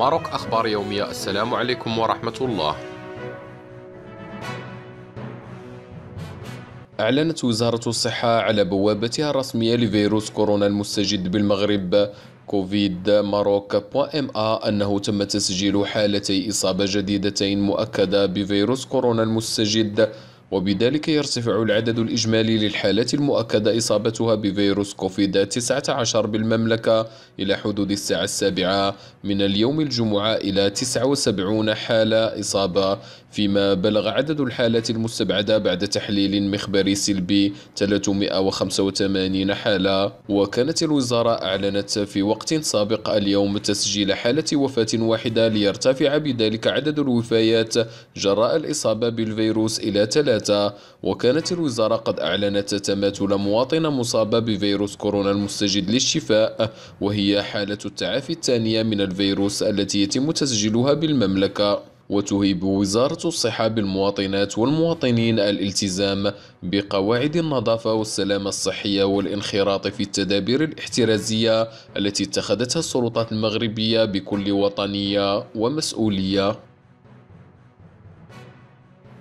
ماروك أخبار يومية السلام عليكم ورحمة الله أعلنت وزارة الصحة على بوابتها الرسمية لفيروس كورونا المستجد بالمغرب كوفيد ماروك ام أنه تم تسجيل حالتي إصابة جديدتين مؤكدة بفيروس كورونا المستجد وبذلك يرتفع العدد الإجمالي للحالات المؤكدة إصابتها بفيروس كوفيد 19 بالمملكة إلى حدود الساعة السابعة من اليوم الجمعة إلى 79 حالة إصابة فيما بلغ عدد الحالات المستبعدة بعد تحليل مخبري سلبي 385 حالة وكانت الوزارة أعلنت في وقت سابق اليوم تسجيل حالة وفاة واحدة ليرتفع بذلك عدد الوفيات جراء الإصابة بالفيروس إلى ثلاثة الثلاثة وكانت الوزارة قد أعلنت تماثل مواطنة مصابة بفيروس كورونا المستجد للشفاء وهي حالة التعافي الثانية من الفيروس التي يتم تسجيلها بالمملكة وتهيب وزارة الصحة بالمواطنات والمواطنين الالتزام بقواعد النظافة والسلامة الصحية والانخراط في التدابير الاحترازية التي اتخذتها السلطات المغربية بكل وطنية ومسؤولية